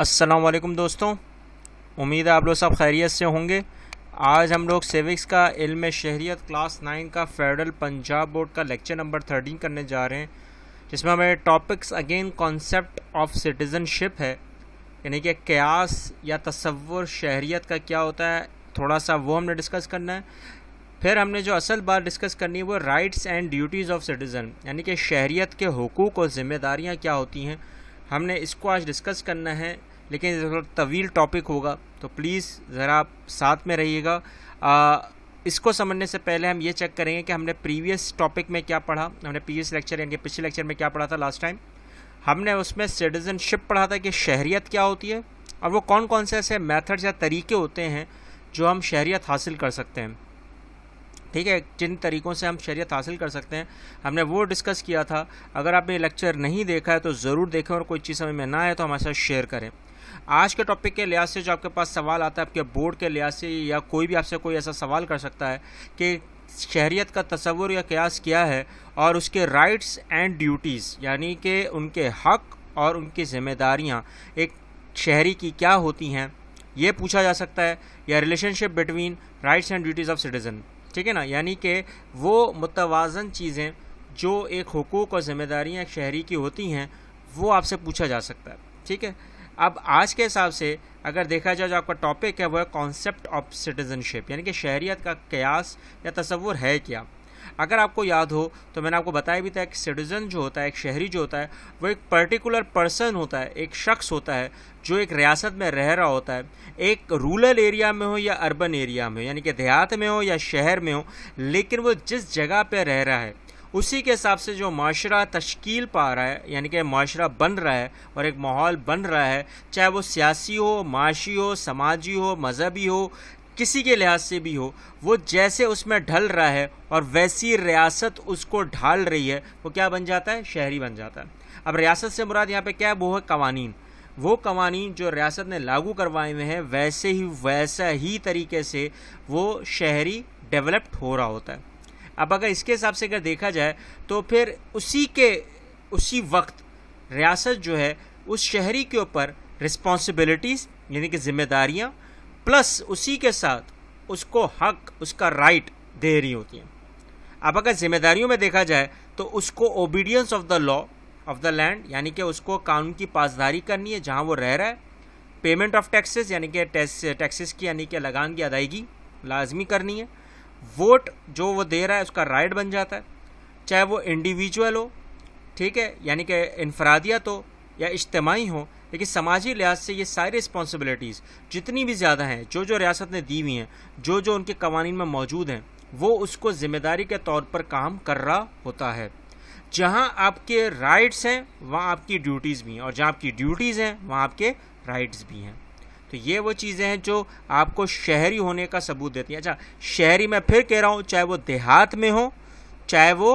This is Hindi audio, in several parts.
असलम दोस्तों उम्मीद है आप लोग सब खैरियत से होंगे आज हम लोग सिविक्स का इल्म शहरीत क्लास नाइन का फेडरल पंजाब बोर्ड का लेक्चर नंबर थर्टीन करने जा रहे हैं जिसमें हमें topics again concept of citizenship है यानी कि क्यास या तस्वुर शहरीत का क्या होता है थोड़ा सा वो हमने डिस्कस करना है फिर हमने जो असल बात डिस्कस करनी है वो rights and duties of citizen यानी कि शहरीत के हकूक़ और ज़िम्मेदारियाँ क्या होती हैं हमने इसको आज डिस्कस करना है लेकिन तवील टॉपिक होगा तो प्लीज़ ज़रा आप साथ में रहिएगा इसको समझने से पहले हम ये चेक करेंगे कि हमने प्रीवियस टॉपिक में क्या पढ़ा हमने प्रीवियस लेक्चर यानी कि पिछले लेक्चर में क्या पढ़ा था लास्ट टाइम हमने उसमें सिटीज़नशिप पढ़ा था कि शहरीत क्या होती है और वो कौन कौन से ऐसे मेथड्स या तरीके होते हैं जो हम शहरीत हासिल कर सकते हैं ठीक है जिन तरीक़ों से हम शरीयत हासिल कर सकते हैं हमने वो डिस्कस किया था अगर आपने लेक्चर नहीं देखा है तो ज़रूर देखें और कोई चीज़ समझ में ना आए तो हमारे साथ शेयर करें आज के टॉपिक के लिहाज से जो आपके पास सवाल आता है आपके बोर्ड के लिहाज से या कोई भी आपसे कोई ऐसा सवाल कर सकता है कि शहरीत का तस्वुर या क्यास क्या है और उसके राइट्स एंड ड्यूटीज़ यानी कि उनके हक और उनकी ज़िम्मेदारियाँ एक शहरी की क्या होती हैं ये पूछा जा सकता है या relationship between rights and duties of citizen ठीक है ना यानी कि वो मुतवाजन चीज़ें जो एक हकूक़ और ज़िम्मेदारियाँ एक शहरी की होती हैं वो आपसे पूछा जा सकता है ठीक है अब आज के हिसाब से अगर देखा जाए जो आपका टॉपिक है वो है कॉन्सेप्ट ऑफ सिटीज़नशिप यानी कि शहरीत का कयास या तस्वुर है क्या अगर आपको याद हो तो मैंने आपको बताया भी था एक सिटीज़न जो होता है एक शहरी जो होता है वो एक पर्टिकुलर पर्सन होता है एक शख्स होता है जो एक रियासत में रह रहा होता है एक रूरल एरिया में हो या अर्बन एरिया में हो यानी कि देहात में हो या शहर में हो लेकिन वो जिस जगह पर रह रहा है उसी के हिसाब से जो माशरा तश्कील पा रहा है यानी कि माशरा बन रहा है और एक माहौल बन रहा है चाहे वो सियासी हो माशी हो समाजी हो मजहबी हो किसी के लिहाज से भी हो वो जैसे उसमें ढल रहा है और वैसी रियासत उसको ढाल रही है वो क्या बन जाता है शहरी बन जाता है अब रियासत से मुराद यहाँ पे क्या है वो है कवानीन वो कवानीन जो रियासत ने लागू करवाए हुए हैं वैसे ही वैसा ही तरीके से वो शहरी डेवलप्ड हो रहा होता है अब अगर इसके हिसाब से अगर देखा जाए तो फिर उसी के उसी वक्त रियासत जो है उस शहरी के ऊपर रिस्पॉन्सिबिलिटीज़ यानी कि जिम्मेदारियाँ प्लस उसी के साथ उसको हक उसका राइट दे रही होती है अब अगर जिम्मेदारियों में देखा जाए तो उसको obedience of the law of the land यानी कि उसको कानून की पासदारी करनी है जहाँ वो रह रहा है पेमेंट ऑफ टैक्सेस यानी कि टैक्सेस की यानी कि लगान की अदायगी लाजमी करनी है वोट जो वो दे रहा है उसका राइट बन जाता है चाहे वो इंडिविजुअल हो ठीक है यानी कि इनफरादियत हो या इज्तमाही हो लेकिन समाजी लिहाज से ये सारी रिस्पॉन्सिबिलिटीज़ जितनी भी ज़्यादा हैं जो जो रियासत ने दी हुई हैं जो जो उनके कवानी में मौजूद हैं वो उसको ज़िम्मेदारी के तौर पर काम कर रहा होता है जहाँ आपके राइट्स हैं वहाँ आपकी ड्यूटीज़ भी हैं और जहाँ आपकी ड्यूटीज़ हैं वहाँ आपके राइट्स भी हैं तो ये वो चीज़ें हैं जो आपको शहरी होने का सबूत देती हैं अच्छा शहरी मैं फिर कह रहा हूँ चाहे वो देहात में हो चाहे वो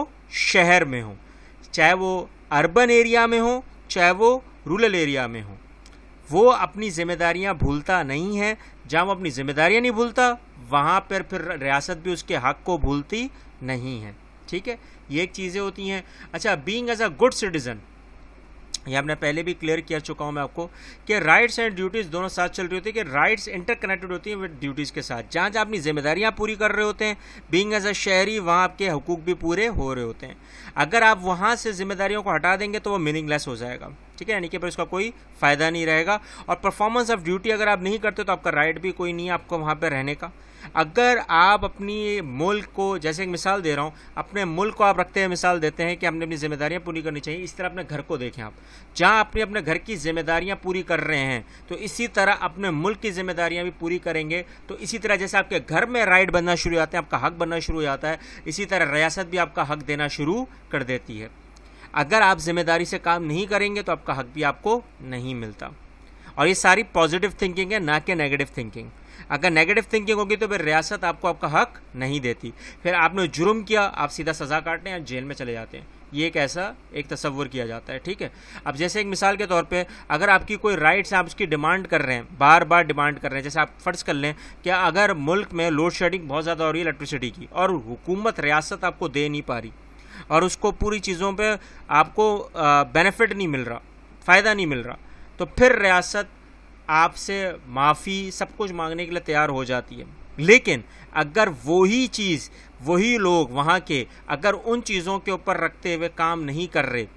शहर में हो चाहे वो अर्बन एरिया में हो चाहे वो रूरल एरिया में हो वो अपनी जिम्मेदारियां भूलता नहीं है जहाँ वो अपनी जिम्मेदारियां नहीं भूलता वहाँ पर फिर रियासत भी उसके हक को भूलती नहीं है ठीक है ये एक चीज़ें होती हैं अच्छा being as a good citizen ये आपने पहले भी क्लियर किया चुका हूँ मैं आपको कि राइट्स एंड ड्यूटीज़ दोनों साथ चल रही होती है कि राइट्स इंटरकनेक्टेड होती हैं विद ड्यूटीज़ के साथ जहाँ जहाँ अपनी जिम्मेदारियाँ पूरी कर रहे होते हैं बींग एज अ शहरी वहाँ आपके हकूक भी पूरे हो रहे होते हैं अगर आप वहाँ से जिम्मेदारियों को हटा देंगे तो वो मीनिंगलेस हो जाएगा ठीक है यानी कि इसका कोई फ़ायदा नहीं रहेगा और परफॉर्मेंस ऑफ ड्यूटी अगर आप नहीं करते तो आपका राइट भी कोई नहीं है आपको वहाँ पर रहने का अगर आप अपनी मुल्क को जैसे एक मिसाल दे रहा हूँ अपने मुल्क को आप रखते हुए मिसाल देते हैं कि आपने अपनी जिम्मेदारियाँ पूरी करनी चाहिए इस तरह अपने घर को देखें आप जहाँ अपने अपने घर की जिम्मेदारियाँ पूरी कर रहे हैं तो इसी तरह अपने मुल्क की जिम्मेदारियाँ भी पूरी करेंगे तो इसी तरह जैसे आपके घर में राइट बनना शुरू हो जाते हैं आपका हक बनना शुरू हो जाता है इसी तरह रियासत भी आपका हक देना शुरू कर देती है अगर आप जिम्मेदारी से काम नहीं करेंगे तो आपका हक भी आपको नहीं मिलता और ये सारी पॉजिटिव थिंकिंग है ना कि नेगेटिव थिंकिंग अगर नेगेटिव थिंकिंग होगी तो फिर रियासत आपको आपका हक नहीं देती फिर आपने जुर्म किया आप सीधा सज़ा काटते हैं या जेल में चले जाते हैं ये एक ऐसा एक तस्वुर किया जाता है ठीक है अब जैसे एक मिसाल के तौर पे अगर आपकी कोई राइट्स आप उसकी डिमांड कर रहे हैं बार बार डिमांड कर रहे हैं जैसे आप फर्ज कर लें कि अगर मुल्क में लोड शेडिंग बहुत ज़्यादा हो रही है इलेक्ट्रिसिटी की और हुकूमत रियासत आपको दे नहीं पा रही और उसको पूरी चीज़ों पे आपको बेनिफिट नहीं मिल रहा फ़ायदा नहीं मिल रहा तो फिर रियासत आपसे माफ़ी सब कुछ मांगने के लिए तैयार हो जाती है लेकिन अगर वही चीज़ वही लोग वहाँ के अगर उन चीज़ों के ऊपर रखते हुए काम नहीं कर रहे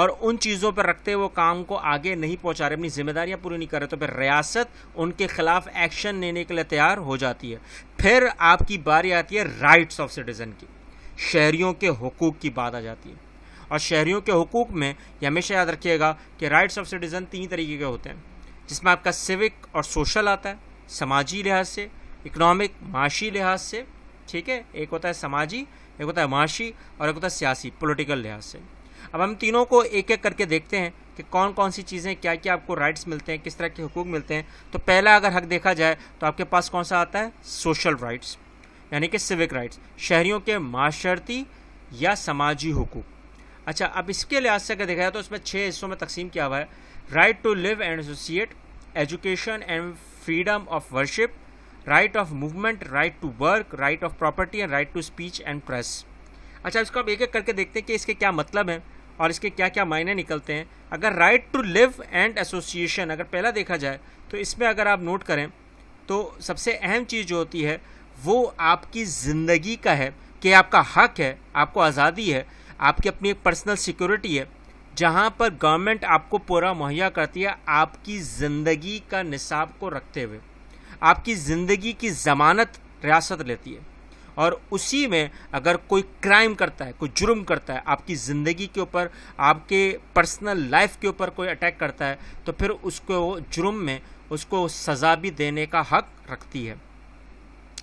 और उन चीज़ों पर रखते हुए काम को आगे नहीं पहुंचा रहे अपनी जिम्मेदारियां पूरी नहीं कर रहे तो फिर रियासत उनके खिलाफ एक्शन लेने के लिए तैयार हो जाती है फिर आपकी बारी आती है राइट्स ऑफ सिटीज़न की शहरियों के हकूक़ की बात आ जाती है और शहरियों के हकूक़ में ये हमेशा याद रखिएगा कि राइट्स ऑफ सिटीज़न तीन तरीके के होते हैं जिसमें आपका सिविक और सोशल आता है समाजी लिहाज से इकनॉमिक माशी लिहाज से ठीक है एक होता है समाजी एक होता है माशी और एक होता है सियासी पोलिटिकल लिहाज से अब हम तीनों को एक एक करके देखते हैं कि कौन कौन सी चीज़ें क्या क्या आपको राइट्स मिलते हैं किस तरह के हकूक़ मिलते हैं तो पहला अगर हक देखा जाए तो आपके पास कौन सा आता है सोशल राइट्स यानी कि सिविक राइट्स शहरियों के माशर्ती या समाजी हकूक अच्छा अब इसके लिहाज से अगर देखा जाए तो इसमें छः हिस्सों में तकसीम किया हुआ है right to live and associate education and freedom of worship right of movement right to work right of property and right to speech and press अच्छा इसको आप एक एक करके देखते हैं कि इसके क्या मतलब हैं और इसके क्या क्या मायने निकलते हैं अगर right to live and association अगर पहला देखा जाए तो इसमें अगर आप नोट करें तो सबसे अहम चीज़ जो होती है वो आपकी ज़िंदगी का है कि आपका हक है आपको आज़ादी है आपकी अपनी एक पर्सनल सिक्योरिटी है जहाँ पर गवर्नमेंट आपको पूरा मुहैया करती है आपकी ज़िंदगी का निसाब को रखते हुए आपकी ज़िंदगी की ज़मानत रियासत लेती है और उसी में अगर कोई क्राइम करता है कोई जुर्म करता है आपकी ज़िंदगी के ऊपर आपके पर्सनल लाइफ के ऊपर कोई अटैक करता है तो फिर उसको जुर्म में उसको सज़ा भी देने का हक रखती है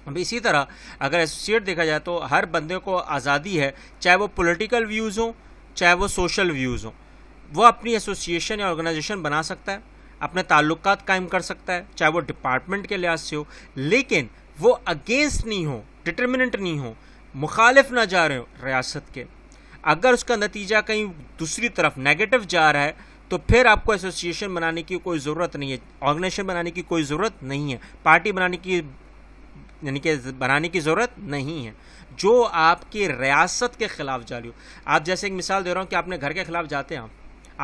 अब इसी तरह अगर एसोसिएट देखा जाए तो हर बंदे को आज़ादी है चाहे वो पॉलिटिकल व्यूज़ हों चाहे वो सोशल व्यूज़ हों वो अपनी एसोसिएशन या ऑर्गेनाइजेशन बना सकता है अपने ताल्लुक कायम कर सकता है चाहे वो डिपार्टमेंट के लिहाज से हो लेकिन वो अगेंस्ट नहीं हो डिटर्मिनेंट नहीं हो मुखालिफ ना जा रहे हो रियासत के अगर उसका नतीजा कहीं दूसरी तरफ नेगेटिव जा रहा है तो फिर आपको एसोसिएशन बनाने की कोई ज़रूरत नहीं है ऑर्गेनाइजेशन बनाने की कोई ज़रूरत नहीं है पार्टी बनाने की यानी कि बनाने की ज़रूरत नहीं है जो आपकी रियासत के ख़िलाफ़ जारी हो आप जैसे एक मिसाल दे रहा हूँ कि अपने घर के ख़िलाफ़ जाते हैं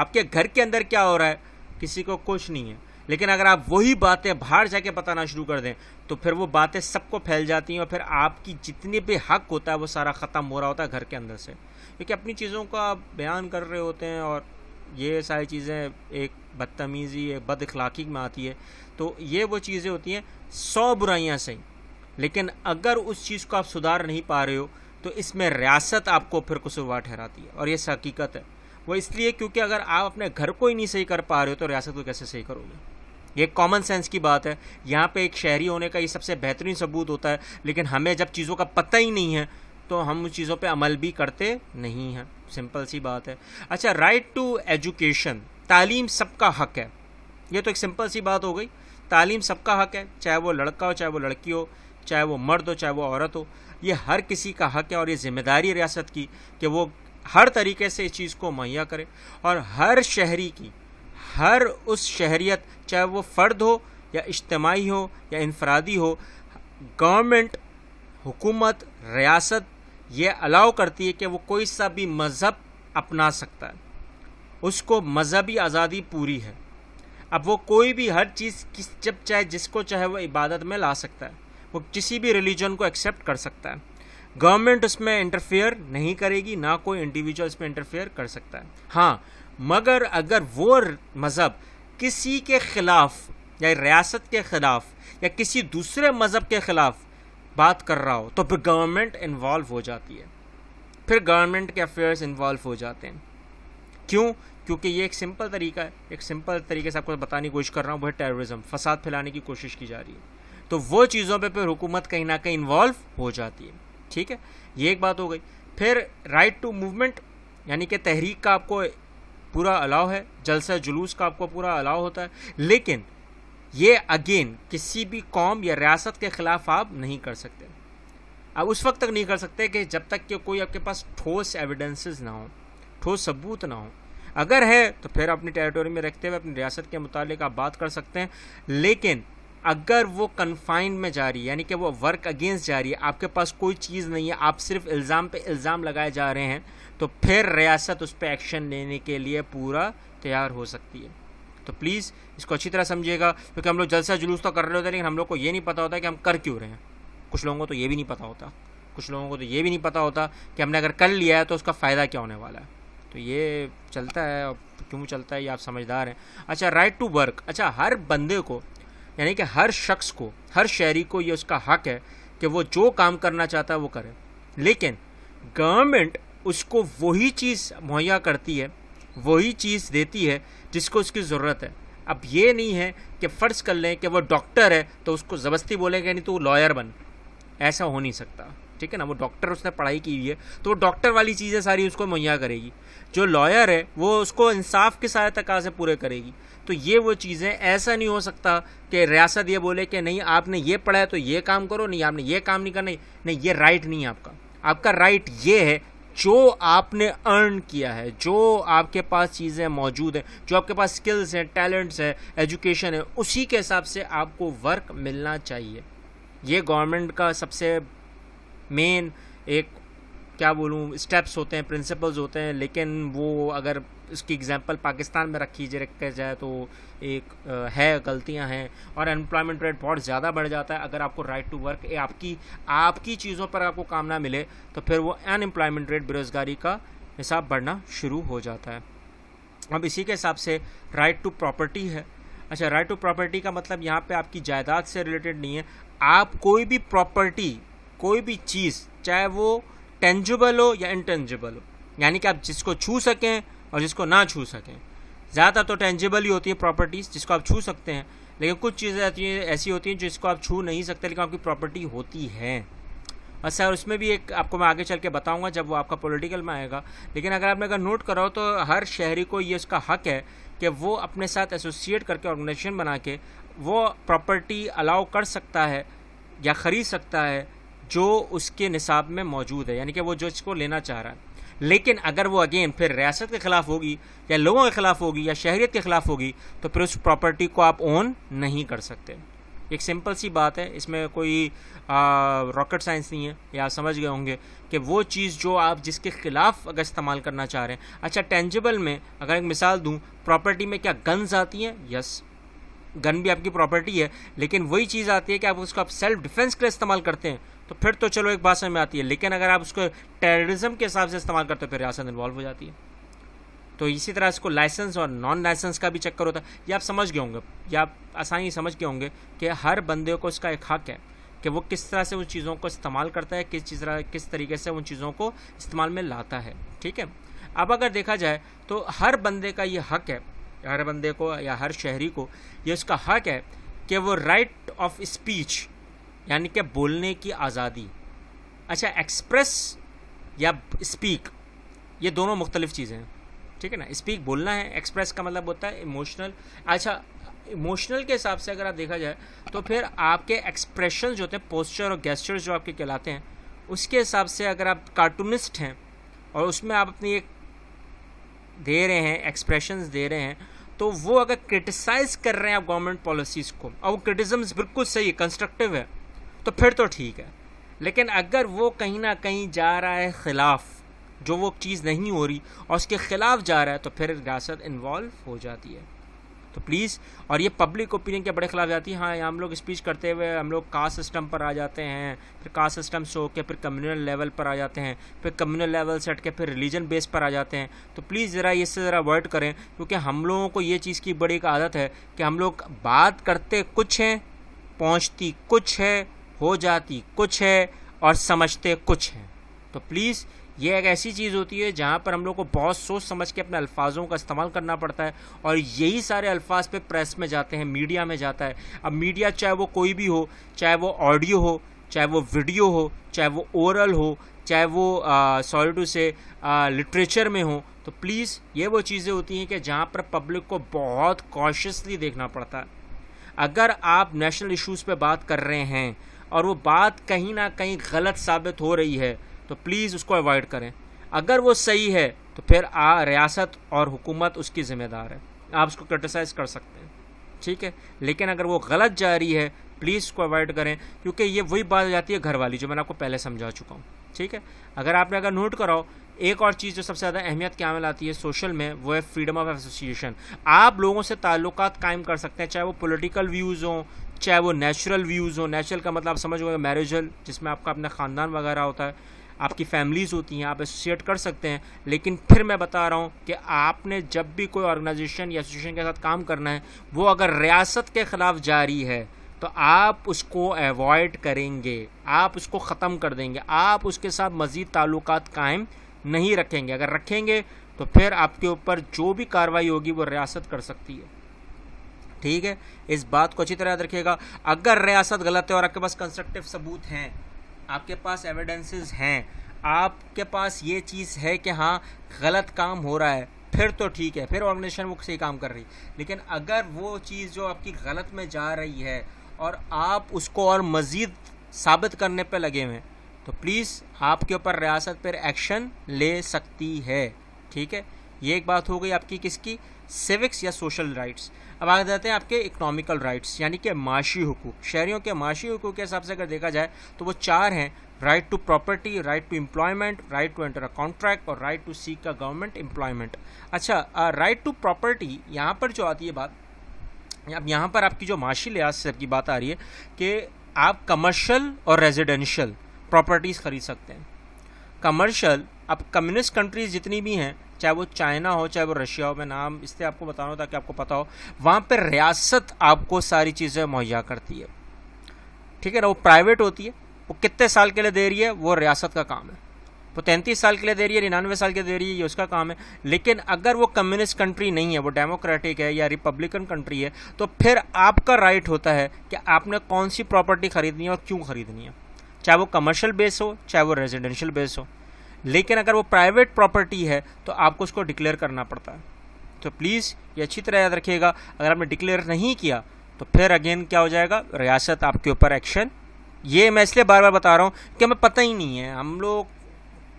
आपके घर के अंदर क्या हो रहा है किसी को कुछ नहीं है लेकिन अगर आप वही बातें बाहर जाके बताना शुरू कर दें तो फिर वो बातें सबको फैल जाती हैं और फिर आपकी जितने भी हक होता है वो सारा ख़त्म हो रहा होता है घर के अंदर से क्योंकि अपनी चीज़ों का बयान कर रहे होते हैं और ये सारी चीज़ें एक बदतमीज़ी एक बद में आती है तो ये वो चीज़ें होती हैं सौ बुराइयाँ सही लेकिन अगर उस चीज़ को आप सुधार नहीं पा रहे हो तो इसमें रियासत आपको फिर कसूरवार ठहराती है और ये हकीकत है वो इसलिए क्योंकि अगर आप अपने घर को ही नहीं सही कर पा रहे हो तो रियासत को कैसे सही करोगे ये कॉमन सेंस की बात है यहाँ पे एक शहरी होने का ये सबसे बेहतरीन सबूत होता है लेकिन हमें जब चीज़ों का पता ही नहीं है तो हम उस चीज़ों पे अमल भी करते नहीं हैं सिंपल सी बात है अच्छा राइट टू एजुकेशन तालीम सबका हक है ये तो एक सिंपल सी बात हो गई तालीम सबका हक है चाहे वो लड़का हो चाहे वो लड़की हो चाहे वो मर्द हो चाहे वो औरत हो ये हर किसी का हक है और ये जिम्मेदारी रियासत की कि वो हर तरीके से इस चीज़ को मुहैया करे और हर शहरी की हर उस शहरीत चाहे वो फ़र्द हो या इज्तमाही हो या इनफरादी हो गवर्नमेंट हुकूमत रियासत ये अलाउ करती है कि वो कोई सा भी मज़हब अपना सकता है उसको मज़हबी आज़ादी पूरी है अब वो कोई भी हर चीज़ किस जब चाहे जिसको चाहे वो इबादत में ला सकता है वो किसी भी रिलीजन को एक्सेप्ट कर सकता है गवर्नमेंट उसमें इंटरफेयर नहीं करेगी ना कोई इंडिविजुअल इसमें इंटरफेयर कर सकता है हाँ मगर अगर वो मज़हब किसी के ख़िलाफ़ या रियासत के ख़िलाफ़ या किसी दूसरे मज़हब के ख़िलाफ़ बात कर रहा हो तो फिर गवर्नमेंट इन्वॉल्व हो जाती है फिर गवर्नमेंट के अफेयर्स इन्वॉल्व हो जाते हैं क्यों क्योंकि ये एक सिंपल तरीका है एक सिंपल तरीके से आपको बताने की कोशिश कर रहा हूँ वह टेररिज्म फसाद फैलाने की कोशिश की जा रही है तो वो चीज़ों पे फिर हुकूमत कहीं ना कहीं इन्वॉल्व हो जाती है ठीक है ये एक बात हो गई फिर राइट टू मूवमेंट यानी कि तहरीक का आपको पूरा अलाव है जलसा जुलूस का आपको पूरा अलाव होता है लेकिन ये अगेन किसी भी कौम या रियासत के ख़िलाफ़ आप नहीं कर सकते आप उस वक्त तक नहीं कर सकते कि जब तक कि कोई आपके पास ठोस एविडेंसेस ना हो ठोस सबूत ना हो अगर है तो फिर अपनी टेरिटोरी में रखते हुए अपनी रियासत के मुतालिक आप बात कर सकते हैं लेकिन अगर वो कन्फाइंड में जा रही है यानी कि वो वर्क अगेंस्ट जा रही है आपके पास कोई चीज़ नहीं है आप सिर्फ इल्ज़ाम पे इल्ज़ाम लगाए जा रहे हैं तो फिर रियासत उस पर एक्शन लेने के लिए पूरा तैयार हो सकती है तो प्लीज़ इसको अच्छी तरह समझिएगा क्योंकि हम लोग जलसा जुलूस तो कर रहे होते हैं लेकिन हम लोग को ये नहीं पता होता कि हम कर क्यों रहे हैं कुछ लोगों को तो ये भी नहीं पता होता कुछ लोगों को तो ये भी नहीं पता होता कि हमने अगर कर लिया है तो उसका फ़ायदा क्या होने वाला है तो ये चलता है और क्यों चलता है ये आप समझदार हैं अच्छा राइट टू वर्क अच्छा हर बंदे को यानी कि हर शख्स को हर शहरी को ये उसका हक है कि वो जो काम करना चाहता है वो करे लेकिन गवर्नमेंट उसको वही चीज़ मुहैया करती है वही चीज़ देती है जिसको उसकी ज़रूरत है अब ये नहीं है कि फ़र्ज़ कर लें कि वो डॉक्टर है तो उसको ज़बरदस्ती बोलेंगे नहीं तो वो लॉयर बन ऐसा हो नहीं सकता ठीक है ना वो डॉक्टर उसने पढ़ाई की हुई है तो वो डॉक्टर वाली चीज़ें सारी उसको मुहैया करेगी जो लॉयर है वो उसको इंसाफ के सारे तक से पूरे करेगी तो ये वो चीज़ें ऐसा नहीं हो सकता कि रियासत ये बोले कि नहीं आपने ये पढ़ा है तो ये काम करो नहीं आपने ये काम नहीं करना नहीं ये राइट नहीं है आपका आपका राइट ये है जो आपने अर्न किया है जो आपके पास चीज़ें मौजूद हैं जो आपके पास स्किल्स हैं टैलेंट्स हैं एजुकेशन है उसी के हिसाब से आपको वर्क मिलना चाहिए ये गवर्नमेंट का सबसे मेन एक क्या बोलूँ स्टेप्स होते हैं प्रिंसिपल्स होते हैं लेकिन वो अगर इसकी एग्जांपल पाकिस्तान में रखी रखा जाए तो एक है गलतियां हैं और अनएम्प्लॉयमेंट रेट बहुत ज़्यादा बढ़ जाता है अगर आपको राइट टू वर्क आपकी आपकी चीज़ों पर आपको काम ना मिले तो फिर वो अनएम्प्लॉयमेंट रेट बेरोज़गारी का हिसाब बढ़ना शुरू हो जाता है अब इसी के हिसाब से राइट टू प्रॉपर्टी है अच्छा राइट टू प्रॉपर्टी का मतलब यहाँ पे आपकी जायदाद से रिलेटेड नहीं है आप कोई भी प्रॉपर्टी कोई भी चीज़ चाहे वो टेंजिबल हो या इनटेंजबल हो यानी कि आप जिसको छू सकें और जिसको ना छू सकें ज़्यादातर तो टेंजिबल ही होती है प्रॉपर्टीज़ जिसको आप छू सकते हैं लेकिन कुछ चीज़ें आती हैं ऐसी होती हैं जिसको आप छू नहीं सकते लेकिन आपकी प्रॉपर्टी होती है अच्छा, और सर उसमें भी एक आपको मैं आगे चल के बताऊंगा जब वो आपका पॉलिटिकल में आएगा लेकिन अगर आपने अगर नोट कराओ तो हर शहरी को ये उसका हक है कि वो अपने साथ एसोसिएट करके ऑर्गेनाइजेशन बना के वो प्रॉपर्टी अलाउ कर सकता है या ख़रीद सकता है जो उसके निसाब में मौजूद है यानी कि वो जो इसको लेना चाह रहा है लेकिन अगर वो अगेन फिर रियासत के ख़िलाफ़ होगी या लोगों के ख़िलाफ़ होगी या शहरीत के ख़िलाफ़ होगी तो फिर उस प्रॉपर्टी को आप ओन नहीं कर सकते एक सिंपल सी बात है इसमें कोई रॉकेट साइंस नहीं है या समझ गए होंगे कि वो चीज़ जो आप जिसके ख़िलाफ़ अगर इस्तेमाल करना चाह रहे हैं अच्छा टेंजिबल में अगर एक मिसाल दूँ प्रॉपर्टी में क्या गन्स आती हैं यस गन भी आपकी प्रॉपर्टी है लेकिन वही चीज़ आती है कि आप उसको आप सेल्फ डिफेंस के लिए इस्तेमाल करते हैं तो फिर तो चलो एक बात समझ में आती है लेकिन अगर आप उसको टेररिज्म के हिसाब से इस्तेमाल करते हो फिर तो रियासत इन्वॉल्व हो जाती है तो इसी तरह इसको लाइसेंस और नॉन लाइसेंस का भी चक्कर होता है या आप समझ गए होंगे या आप आसानी समझ गए होंगे कि हर बंदे को इसका एक हक है कि वो किस तरह से उन चीज़ों को इस्तेमाल करता है किस चीज़ किस तरीके से उन चीज़ों को इस्तेमाल में लाता है ठीक है अब अगर देखा जाए तो हर बंदे का ये हक है हर बंदे को या हर शहरी को ये उसका हक है कि वो राइट ऑफ स्पीच यानी कि बोलने की आज़ादी अच्छा एक्सप्रेस या स्पीक ये दोनों मुख्तलिफ चीज़ें हैं ठीक है ना स्पीक बोलना है एक्सप्रेस का मतलब होता है इमोशनल अच्छा इमोशनल के हिसाब से अगर आप देखा जाए तो फिर आपके एक्सप्रेशन जो होते हैं पोस्चर और गेस्चर्स जो आपके कहलाते हैं उसके हिसाब से अगर आप कार्टूनिस्ट हैं और उसमें आप अपनी एक दे रहे हैं एक्सप्रेशन दे रहे हैं तो वो अगर क्रिटिसाइज़ कर रहे हैं आप गवर्नमेंट पॉलिसीज़ को और वो क्रिटिज़म्स बिल्कुल सही है कंस्ट्रक्टिव है तो फिर तो ठीक है लेकिन अगर वो कहीं ना कहीं जा रहा है ख़िलाफ़ जो वो चीज़ नहीं हो रही और उसके ख़िलाफ़ जा रहा है तो फिर रियासत इन्वॉल्व हो जाती है तो प्लीज़ और ये पब्लिक ओपिनियन के बड़े ख़िलाफ़ जाती है हाँ हम लोग स्पीच करते हुए हम लोग कास्ट सिस्टम पर आ जाते हैं फिर कास्ट सिस्टम से होकर फिर कम्युनल लेवल पर आ जाते हैं फिर कम्युनल लेवल से हट के फिर रिलीजन बेस पर आ जाते हैं तो प्लीज़ ज़रा इससे ज़रा अवॉइड करें क्योंकि हम लोगों को ये चीज़ की बड़ी एक आदत है कि हम लोग बात करते कुछ हैं पहुँचती कुछ है हो जाती कुछ है और समझते कुछ हैं तो प्लीज़ ये एक ऐसी चीज़ होती है जहाँ पर हम लोग को बहुत सोच समझ के अपने अल्फाजों का इस्तेमाल करना पड़ता है और यही सारे अल्फाज पे प्रेस में जाते हैं मीडिया में जाता है अब मीडिया चाहे वो कोई भी हो चाहे वो ऑडियो हो चाहे वो वीडियो हो चाहे वो ओरल हो चाहे वो सॉरी टू से लिटरेचर में हो तो प्लीज़ ये वो चीज़ें होती हैं कि जहाँ पर पब्लिक को बहुत कॉशियसली देखना पड़ता है अगर आप नेशनल इश्यूज़ पे बात कर रहे हैं और वो बात कहीं ना कहीं गलत साबित हो रही है तो प्लीज़ उसको अवॉइड करें अगर वो सही है तो फिर आ रियासत और हुकूमत उसकी ज़िम्मेदार है आप उसको क्रिटिसाइज़ कर सकते हैं ठीक है लेकिन अगर वो गलत जा रही है प्लीज़ उसको अवॉइड करें क्योंकि ये वही बात हो जाती है घर वाली जो मैंने आपको पहले समझा चुका हूँ ठीक है अगर आपने अगर नोट कराओ एक और चीज़ जो सबसे ज़्यादा अहमियत क्या में आती है सोशल में वो है फ्रीडम ऑफ एसोसिएशन आप लोगों से ताल्लुक कायम कर सकते हैं चाहे वो पोलिटिकल व्यूज़ हों चाहे वो नेचुरल व्यूज़ हो नेचुरल का मतलब आप समझ गए मैरिजल जिसमें आपका अपना ख़ानदान वगैरह होता है आपकी फैमिलीज़ होती हैं आप एसोसिएट कर सकते हैं लेकिन फिर मैं बता रहा हूँ कि आपने जब भी कोई ऑर्गेनाइजेशन या एसोसिएशन के साथ काम करना है वो अगर रियासत के ख़िलाफ़ जारी है तो आप उसको अवॉइड करेंगे आप उसको ख़त्म कर देंगे आप उसके साथ मज़ीद ताल्लुक कायम नहीं रखेंगे अगर रखेंगे तो फिर आपके ऊपर जो भी कार्रवाई होगी वो रियासत कर सकती है ठीक है इस बात को अच्छी तरह याद रखिएगा अगर रियासत गलत है और आपके पास कंस्ट्रक्टिव सबूत हैं आपके पास एविडेंसेस हैं आपके पास ये चीज़ है कि हाँ गलत काम हो रहा है फिर तो ठीक है फिर ऑर्गेनाइजेशन वो सही काम कर रही लेकिन अगर वो चीज़ जो आपकी गलत में जा रही है और आप उसको और मज़ीद साबित करने पर लगे हुए हैं तो प्लीज़ आपके ऊपर रियासत पर एक्शन ले सकती है ठीक है ये एक बात हो गई आपकी किसकी सिविक्स या सोशल राइट्स अब आगे जाते हैं आपके इकोनॉमिकल राइट्स यानी कि माशी हकूक शहरीों के माशी हकूक के हिसाब से अगर देखा जाए तो वो चार हैं right to property right to employment right to enter a contract और right to seek a government employment अच्छा राइट टू प्रॉपर्टी यहाँ पर जो आती है बात अब यहाँ पर आपकी जो माशी लिहाज से की बात आ रही है कि आप कमर्शल और रेजिडेंशल प्रॉपर्टीज़ खरीद सकते हैं कमर्शल अब कम्युनिस्ट कंट्रीज़ जितनी भी हैं चाहे वो चाइना हो चाहे वो रशिया हो मैं नाम इससे आपको बता रहा हूँ ताकि आपको पता हो वहाँ पर रियासत आपको सारी चीज़ें मुहैया करती है ठीक है ना वो प्राइवेट होती है वो कितने साल के लिए दे रही है वो रियासत का काम है वो तैंतीस साल के लिए दे रही है निन्यानवे साल के लिए दे रही है ये उसका काम है लेकिन अगर वो कम्युनिस्ट कंट्री नहीं है वो डेमोक्रेटिक है या रिपब्लिकन कंट्री है तो फिर आपका राइट होता है कि आपने कौन सी प्रॉपर्टी खरीदनी है और क्यों खरीदनी है चाहे वो कमर्शियल बेस हो चाहे वो रेजिडेंशियल बेस हो लेकिन अगर वो प्राइवेट प्रॉपर्टी है तो आपको उसको डिक्लेयर करना पड़ता है तो प्लीज़ ये अच्छी तरह याद रखिएगा अगर आपने डिक्लेयर नहीं किया तो फिर अगेन क्या हो जाएगा रियासत आपके ऊपर एक्शन ये मैं इसलिए बार बार बता रहा हूँ कि हमें पता ही नहीं है हम लोग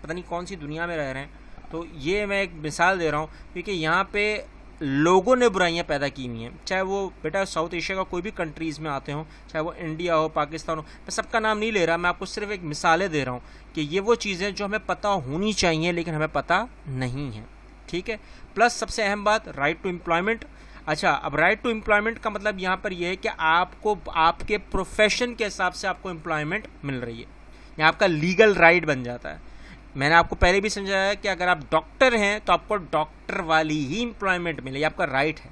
पता नहीं कौन सी दुनिया में रह रहे हैं तो ये मैं एक मिसाल दे रहा हूँ क्योंकि यहाँ पे लोगों ने बुराइयाँ पैदा की हुई हैं चाहे वो बेटा साउथ एशिया का कोई भी कंट्रीज़ में आते हों चाहे वो इंडिया हो पाकिस्तान हो मैं सबका नाम नहीं ले रहा मैं आपको सिर्फ एक मिसालें दे रहा हूँ कि ये वो चीज़ें जो हमें पता होनी चाहिए लेकिन हमें पता नहीं है ठीक है प्लस सबसे अहम बात राइट टू एम्प्लॉयमेंट अच्छा अब राइट टू एम्प्लॉयमेंट का मतलब यहाँ पर यह है कि आपको आपके प्रोफेशन के हिसाब से आपको एम्प्लॉयमेंट मिल रही है या आपका लीगल राइट बन जाता है मैंने आपको पहले भी समझाया कि अगर आप डॉक्टर हैं तो आपको डॉक्टर वाली ही एम्प्लॉयमेंट मिले आपका राइट है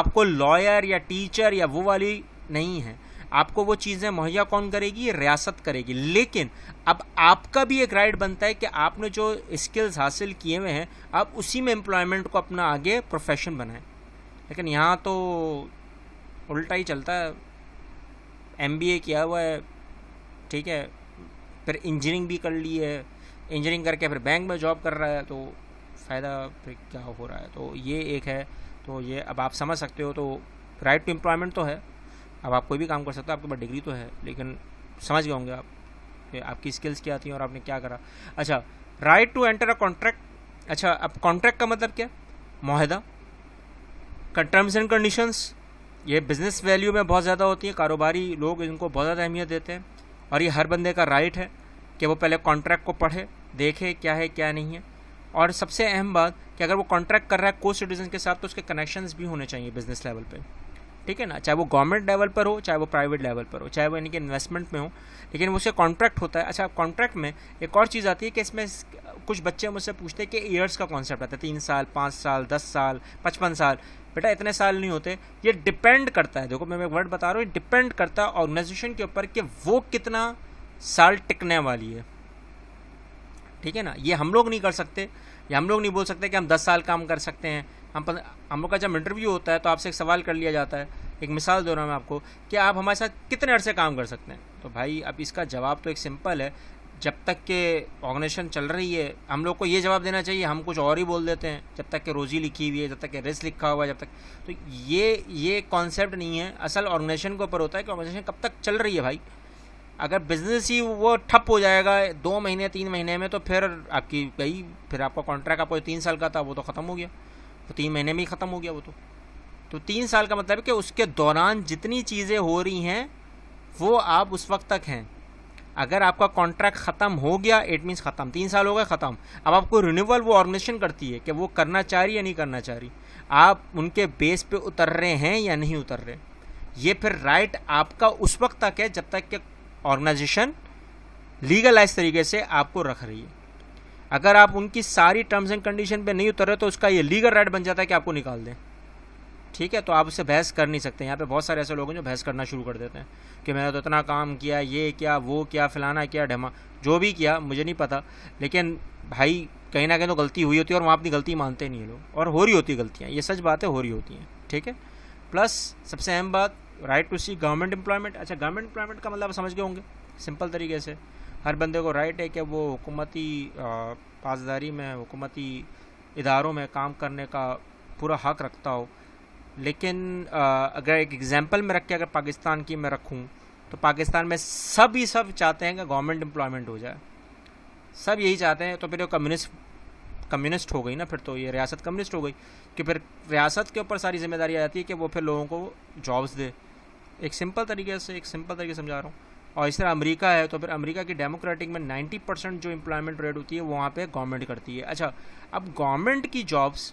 आपको लॉयर या टीचर या वो वाली नहीं है आपको वो चीज़ें मुहैया कौन करेगी रियासत करेगी लेकिन अब आपका भी एक राइट बनता है कि आपने जो स्किल्स हासिल किए हुए हैं आप उसी में एम्प्लॉयमेंट को अपना आगे प्रोफेशन बनाएं लेकिन यहाँ तो उल्टा ही चलता है एम किया हुआ है ठीक है फिर इंजीनियरिंग भी कर ली है इंजीनियरिंग करके फिर बैंक में जॉब कर रहा है तो फ़ायदा फिर क्या हो रहा है तो ये एक है तो ये अब आप समझ सकते हो तो राइट टू एम्प्लॉयमेंट तो है अब आप कोई भी काम कर सकते हो आपके पास डिग्री तो है लेकिन समझ गए होंगे आप कि आपकी स्किल्स क्या आती हैं और आपने क्या करा अच्छा right to enter a contract अच्छा अब कॉन्ट्रैक्ट का मतलब क्या माहदा टर्म्स एंड कंडीशंस ये बिज़नेस वैल्यू में बहुत ज़्यादा होती है कारोबारी लोग इनको बहुत ज़्यादा अहमियत देते हैं और ये हर बंदे का राइट है कि वो पहले कॉन्ट्रैक्ट को पढ़े देखे क्या है क्या नहीं है और सबसे अहम बात कि अगर वो कॉन्ट्रैक्ट कर रहा है को सिटीजन के साथ तो उसके कनेक्शंस भी होने चाहिए बिजनेस लेवल पर ठीक है ना चाहे वो गवर्नमेंट लेवल पर हो चाहे वो प्राइवेट लेवल पर हो चाहे वो यानी कि इन्वेस्टमेंट में हो लेकिन उससे कॉन्ट्रैक्ट होता है अच्छा कॉन्ट्रैक्ट में एक और चीज़ आती है कि इसमें कुछ बच्चे मुझसे पूछते हैं कि ईयर्स का कॉन्सेप्ट आता है तीन साल पाँच साल दस साल पचपन साल बेटा इतने साल नहीं होते ये डिपेंड करता है देखो मैं एक वर्ड बता रहा हूँ डिपेंड करता है ऑर्गेनाइजेशन के ऊपर कि वो कितना साल टिकने वाली है ठीक है ना ये हम लोग नहीं कर सकते ये हम लोग नहीं बोल सकते कि हम दस साल काम कर सकते हैं हम पन, हम लोग का जब इंटरव्यू होता है तो आपसे एक सवाल कर लिया जाता है एक मिसाल दे रहा हूँ मैं आपको कि आप हमारे साथ कितने अरसे काम कर सकते हैं तो भाई अब इसका जवाब तो एक सिंपल है जब तक के ऑर्गेनाइजेशन चल रही है हम लोग को ये जवाब देना चाहिए हम कुछ और ही बोल देते हैं जब तक के रोजी लिखी हुई है जब तक के रिस्क लिखा हुआ है जब तक तो ये ये कॉन्सेप्ट नहीं है असल ऑर्गेनाइजेशन के ऊपर होता है कि ऑर्गेनाइजेशन कब तक चल रही है भाई अगर बिजनेस ही वो ठप हो जाएगा दो महीने तीन महीने में तो फिर आपकी गई फिर आपका कॉन्ट्रैक्ट आपको तीन साल का था वो तो ख़त्म हो गया वो तो तीन महीने में ही ख़त्म हो गया वो तो तो तीन साल का मतलब है कि उसके दौरान जितनी चीज़ें हो रही हैं वो आप उस वक्त तक हैं अगर आपका कॉन्ट्रैक्ट ख़त्म हो गया इट मीन्स ख़त्म तीन साल हो गया ख़त्म अब आपको रिन्यूअल वो ऑर्गेनाइजेशन करती है कि वो करना चाह रही या नहीं करना चाह रही आप उनके बेस पे उतर रहे हैं या नहीं उतर रहे ये फिर राइट आपका उस वक्त तक है जब तक कि ऑर्गेनाइजेशन लीगलाइज तरीके से आपको रख रही है अगर आप उनकी सारी टर्म्स एंड कंडीशन पे नहीं उतर रहे तो उसका ये लीगल राइट बन जाता है कि आपको निकाल दें ठीक है तो आप उससे बहस कर नहीं सकते यहाँ पे बहुत सारे ऐसे लोग हैं जो बहस करना शुरू कर देते हैं कि मैंने तो इतना काम किया ये क्या वो क्या फलाना क्या ढमा जो भी किया मुझे नहीं पता लेकिन भाई कहीं ना कहीं तो गलती हुई होती है और वहाँ अपनी गलती मानते नहीं लोग और हो रही होती गलतियाँ ये सच बातें हो रही होती हैं ठीक है प्लस सबसे अहम बात right to see government employment अच्छा गवर्नमेंट एम्प्लॉयमेंट का मतलब आप समझ गए होंगे सिंपल तरीके से हर बंदे को राइट है कि वो हुकूमती पासदारी में हुकूमती इदारों में काम करने का पूरा हक रखता हो लेकिन आ, अगर एक एग्ज़ैम्पल में रख के अगर पाकिस्तान की मैं रखूँ तो पाकिस्तान में सब ही सब चाहते हैं कि गवर्नमेंट एम्प्लॉयमेंट हो जाए सब यही चाहते हैं तो फिर वो कम्युनिस्ट कम्युनिस्ट हो गई ना फिर तो ये रियासत कम्युनिस्ट हो गई कि फिर रियासत के ऊपर सारी जिम्मेदारी आ जाती है कि वो फिर लोगों को जॉब्स दे एक सिंपल तरीके से एक सिंपल तरीके समझा रहा हूँ और इस तरह अमेरिका है तो फिर अमेरिका की डेमोक्रेटिक में 90 परसेंट जो एम्प्लॉयमेंट रेट होती है वो वहाँ पे गवर्नमेंट करती है अच्छा अब गवर्नमेंट की जॉब्स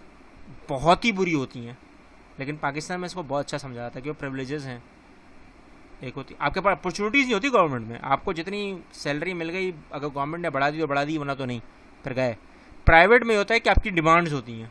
बहुत ही बुरी होती हैं लेकिन पाकिस्तान में इसको बहुत अच्छा समझा जाता है कि वो प्रिवलेज हैं एक होती आपके पास अपॉर्चुनिटीज़ नहीं होती गवर्नमेंट में आपको जितनी सैलरी मिल गई अगर गवर्नमेंट ने बढ़ा दी तो बढ़ा दी वरना तो नहीं फिर गए प्राइवेट में होता है कि आपकी डिमांड्स होती हैं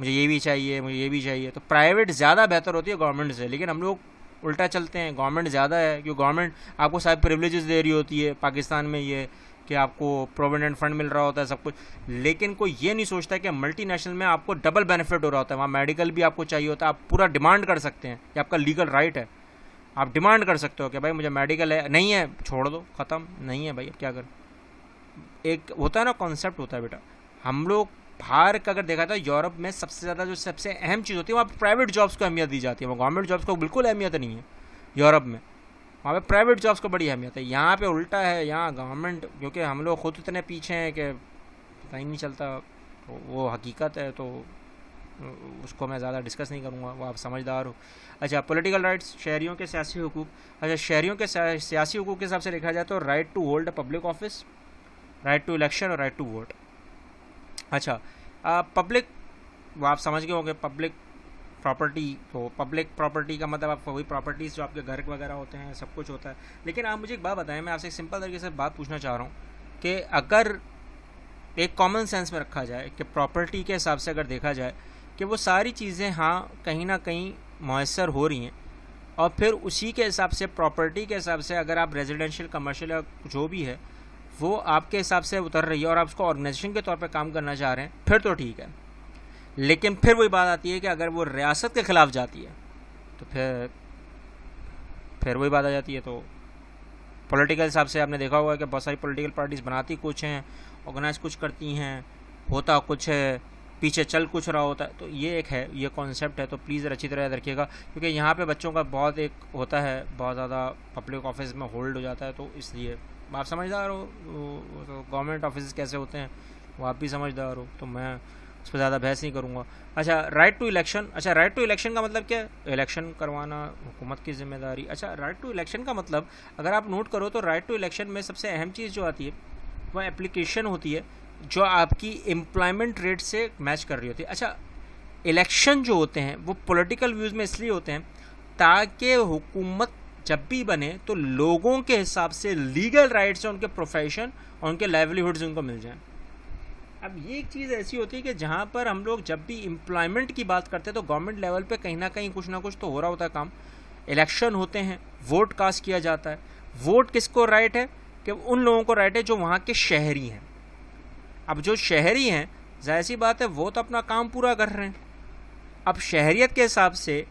मुझे ये भी चाहिए मुझे ये भी चाहिए तो प्राइवेट ज़्यादा बेहतर होती है गवर्नमेंट से लेकिन हम लोग उल्टा चलते हैं गवर्नमेंट ज़्यादा है क्योंकि गवर्नमेंट आपको सारे प्रिवलेजेस दे रही होती है पाकिस्तान में ये कि आपको प्रोविडेंट फंड मिल रहा होता है सब कुछ लेकिन कोई ये नहीं सोचता कि मल्टीनेशनल में आपको डबल बेनिफिट हो रहा होता है वहाँ मेडिकल भी आपको चाहिए होता है आप पूरा डिमांड कर सकते हैं कि आपका लीगल राइट है आप डिमांड कर सकते हो कि भाई मुझे मेडिकल है नहीं है छोड़ दो ख़त्म नहीं है भाई अब क्या कर एक होता है ना कॉन्सेप्ट होता है बेटा हम लोग बाहर का अगर देखा जाए तो यूरोप में सबसे ज़्यादा जो सबसे अहम चीज़ होती है वहाँ प्राइवेट जॉब्स को अहमियत दी जाती है वहाँ गवर्नमेंट जॉब्स को बिल्कुल अहमियत नहीं है यूरोप में वहाँ पे प्राइवेट जॉब्स को बड़ी अहमियत है यहाँ पे उल्टा है यहाँ गवर्नमेंट क्योंकि हम लोग खुद इतने पीछे हैं कि पता ही नहीं चलता तो वो हकीकत है तो उसको मैं ज़्यादा डिस्कस नहीं करूँगा वो आप समझदार हो अच्छा पॉलिटिकल राइट्स शहरीों के सियासी हकूक अच्छा शहरीों के सियासी हकूक के हिसाब से लिखा जाए तो right to hold a public office right to election और राइट टू वोट अच्छा पब्लिक वो आप समझ गए होंगे पब्लिक प्रॉपर्टी तो पब्लिक प्रॉपर्टी का मतलब आप वही प्रॉपर्टीज़ जो आपके घर वगैरह होते हैं सब कुछ होता है लेकिन आप मुझे एक बात बताएं मैं आपसे सिंपल तरीके से बात पूछना चाह रहा हूँ कि अगर एक कॉमन सेंस में रखा जाए कि प्रॉपर्टी के हिसाब से अगर देखा जाए कि वो सारी चीज़ें हाँ कहीं ना कहीं मैसर हो रही हैं और फिर उसी के हिसाब से प्रॉपर्टी के हिसाब से अगर आप रेजिडेंशियल कमर्शियल या जो भी है वो आपके हिसाब से उतर रही है और आप उसको ऑर्गेनाइजेशन के तौर पर काम करना चाह रहे हैं फिर तो ठीक है लेकिन फिर वही बात आती है कि अगर वो रियासत के ख़िलाफ़ जाती है तो फिर फिर वही बात आ जाती है तो पॉलिटिकल हिसाब से आपने देखा होगा कि बहुत सारी पॉलिटिकल पार्टीज़ बनाती कुछ हैं ऑर्गेनाइज कुछ करती हैं होता कुछ है पीछे चल कुछ रहा होता है तो ये एक है ये कॉन्सेप्ट है तो प्लीज़ अच्छी तरह याद रखिएगा क्योंकि यहाँ पे बच्चों का बहुत एक होता है बहुत ज़्यादा पब्लिक ऑफिस में होल्ड हो जाता है तो इसलिए आप समझदार हो तो गवर्नमेंट ऑफिस कैसे होते हैं वो आप भी समझदार हो तो मैं उस पर ज़्यादा बहस नहीं करूँगा अच्छा राइट टू इलेक्शन अच्छा राइट टू इलेक्शन का मतलब क्या है इलेक्शन करवाना हुकूमत की जिम्मेदारी अच्छा राइट टू इलेक्शन का मतलब अगर आप नोट करो तो राइट टू इलेक्शन में सबसे अहम चीज़ जो आती है वह एप्लीकेशन होती है जो आपकी एम्प्लॉयमेंट रेट से मैच कर रही होती है अच्छा इलेक्शन जो होते हैं वो पॉलिटिकल व्यूज़ में इसलिए होते हैं ताकि हुकूमत जब भी बने तो लोगों के हिसाब से लीगल राइट्स उनके प्रोफेशन और उनके लाइवलीहुड्स उनको मिल जाएं अब ये एक चीज़ ऐसी होती है कि जहाँ पर हम लोग जब भी एम्प्लॉयमेंट की बात करते हैं तो गवर्नमेंट लेवल पे कहीं ना कहीं कुछ ना कुछ तो हो रहा होता है काम इलेक्शन होते हैं वोट कास्ट किया जाता है वोट किसको राइट है कि उन लोगों को राइट है जो वहाँ के शहरी हैं अब जो शहरी हैं जाहिर सी बात है वो तो अपना काम पूरा कर रहे हैं अब शहरीत के हिसाब से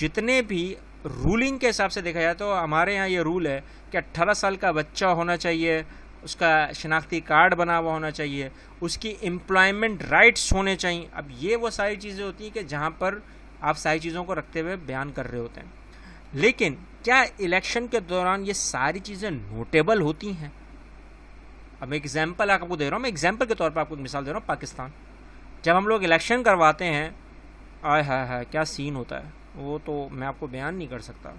जितने भी रूलिंग के हिसाब से देखा जाए तो हमारे यहाँ ये रूल है कि अट्ठारह साल का बच्चा होना चाहिए उसका शनाख्ती कार्ड बना हुआ होना चाहिए उसकी एम्प्लॉयमेंट राइट्स होने चाहिए अब ये वो सारी चीज़ें होती हैं कि जहाँ पर आप सारी चीज़ों को रखते हुए बयान कर रहे होते हैं लेकिन क्या इलेक्शन के दौरान ये सारी चीज़ें नोटेबल होती हैं अब मैं एग्जाम्पल आपको दे रहा हूँ मैं एग्जाम्पल के तौर पर आपको मिसाल दे रहा हूँ पाकिस्तान जब हम लोग इलेक्शन करवाते हैं आय हाय हाय क्या सीन होता है वो तो मैं आपको बयान नहीं कर सकता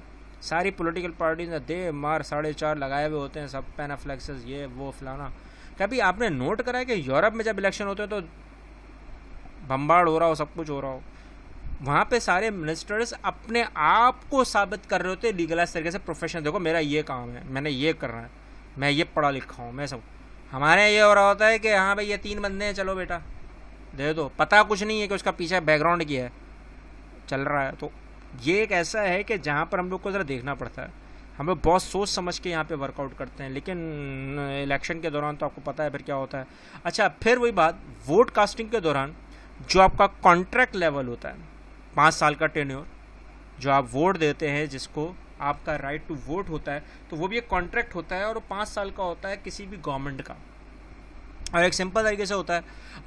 सारी पॉलिटिकल पार्टीज ने दे मार साढ़े चार लगाए हुए होते हैं सब पेनाफ्लेक्सेस ये वो फलाना कभी आपने नोट करा है कि यूरोप में जब इलेक्शन होते हैं तो बम्बाड़ हो रहा हो सब कुछ हो रहा हो वहाँ पे सारे मिनिस्टर्स अपने आप को साबित कर रहे होते हैं लीगलाइज तरीके से प्रोफेशन देखो मेरा ये काम है मैंने ये करना है मैं ये पढ़ा लिखा हूँ मैं सब हमारे ये हो रहा होता है कि हाँ भाई ये तीन बंदे हैं चलो बेटा दे दो पता कुछ नहीं है कि उसका पीछे बैकग्राउंड क्या है चल रहा है तो ये एक ऐसा है कि जहाँ पर हम लोग को ज़रा देखना पड़ता है हम लोग बहुत सोच समझ के यहाँ पे वर्कआउट करते हैं लेकिन इलेक्शन के दौरान तो आपको पता है फिर क्या होता है अच्छा फिर वही बात वोट कास्टिंग के दौरान जो आपका कॉन्ट्रैक्ट लेवल होता है पाँच साल का टेन्योर जो आप वोट देते हैं जिसको आपका राइट टू वोट होता है तो वो भी एक कॉन्ट्रैक्ट होता है और वो पाँच साल का होता है किसी भी गवर्नमेंट का और एक सिंपल तरीके से होता है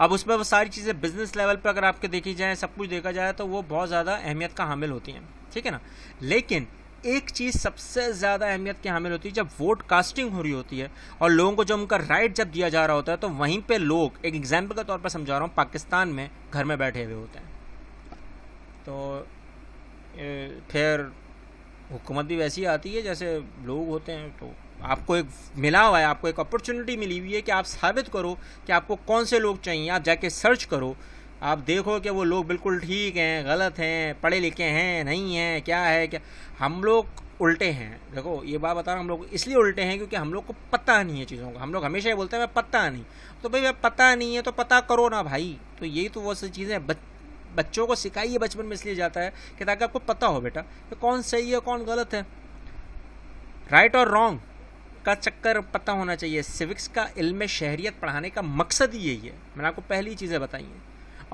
अब उसमें वो सारी चीज़ें बिजनेस लेवल पर अगर आपके देखी जाए सब कुछ देखा जाए तो वो बहुत ज़्यादा अहमियत का हामिल होती हैं ठीक है ना लेकिन एक चीज़ सबसे ज़्यादा अहमियत की हामिल होती है जब वोट कास्टिंग हो रही होती है और लोगों को जब उनका राइट जब दिया जा रहा होता है तो वहीं पर लोग एक एग्जाम्पल के तौर पर समझा रहा हूँ पाकिस्तान में घर में बैठे हुए होते हैं तो फिर हुकूमत भी वैसी आती है जैसे लोग होते हैं तो आपको एक मिला हुआ है आपको एक अपॉर्चुनिटी मिली हुई है कि आप साबित करो कि आपको कौन से लोग चाहिए आप जाके सर्च करो आप देखो कि वो लोग बिल्कुल ठीक हैं गलत हैं पढ़े लिखे हैं नहीं हैं क्या है क्या हम लोग उल्टे हैं देखो ये बात बता रहा हम लोग इसलिए उल्टे हैं क्योंकि हम लोग को पता नहीं है चीज़ों का हम लोग हमेशा ही बोलते हैं पता नहीं तो भाई पता नहीं है तो पता करो ना भाई तो यही तो वो सी चीज़ें बच बच्चों को सिखाइए बचपन में इसलिए जाता है कि ताकि आपको पता हो बेटा कि कौन सही है कौन गलत है राइट और रॉन्ग का चक्कर पता होना चाहिए सिविक्स का इल्म शहरीत पढ़ाने का मकसद ही यही है मैंने आपको पहली चीज़ें बताई हैं